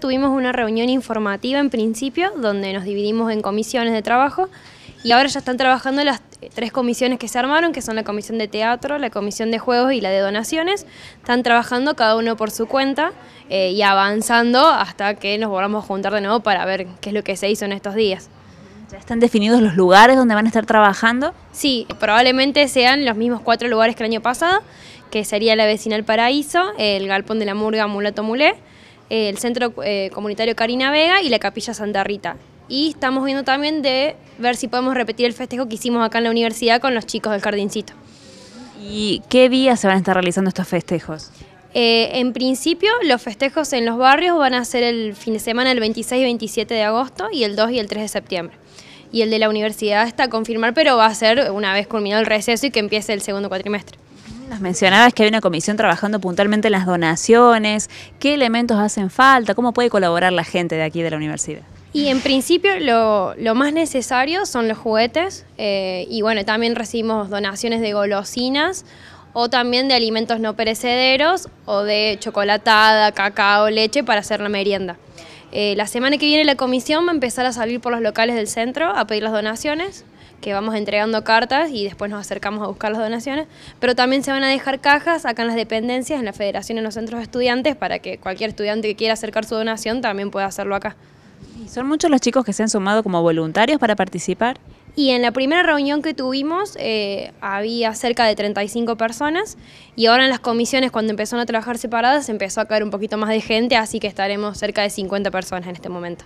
Tuvimos una reunión informativa en principio, donde nos dividimos en comisiones de trabajo y ahora ya están trabajando las tres comisiones que se armaron, que son la comisión de teatro, la comisión de juegos y la de donaciones. Están trabajando cada uno por su cuenta eh, y avanzando hasta que nos volvamos a juntar de nuevo para ver qué es lo que se hizo en estos días. ¿Ya están definidos los lugares donde van a estar trabajando? Sí, probablemente sean los mismos cuatro lugares que el año pasado, que sería la vecinal Paraíso, el Galpón de la Murga Mulato Mulé, el Centro eh, Comunitario Karina Vega y la Capilla Santa Rita. Y estamos viendo también de ver si podemos repetir el festejo que hicimos acá en la universidad con los chicos del jardincito. ¿Y qué días se van a estar realizando estos festejos? Eh, en principio, los festejos en los barrios van a ser el fin de semana el 26 y 27 de agosto y el 2 y el 3 de septiembre. Y el de la universidad está a confirmar, pero va a ser una vez culminado el receso y que empiece el segundo cuatrimestre. Nos mencionabas que hay una comisión trabajando puntualmente en las donaciones. ¿Qué elementos hacen falta? ¿Cómo puede colaborar la gente de aquí de la universidad? Y en principio lo, más necesario son los juguetes eh, y bueno, también recibimos donaciones de golosinas o también de alimentos no perecederos o de chocolatada, cacao, leche para hacer la merienda. Eh, la semana que viene la comisión va a empezar a salir por los locales del centro a pedir las donaciones, que vamos entregando cartas y después nos acercamos a buscar las donaciones, pero también se van a dejar cajas acá en las dependencias, en la federación, en los centros de estudiantes, para que cualquier estudiante que quiera acercar su donación también pueda hacerlo acá. son muchos los chicos que se han sumado como voluntarios para participar? Y en la primera reunión que tuvimos eh, había cerca de 35 personas y ahora en las comisiones cuando empezaron a trabajar separadas empezó a caer un poquito más de gente, así que estaremos cerca de 50 personas en este momento.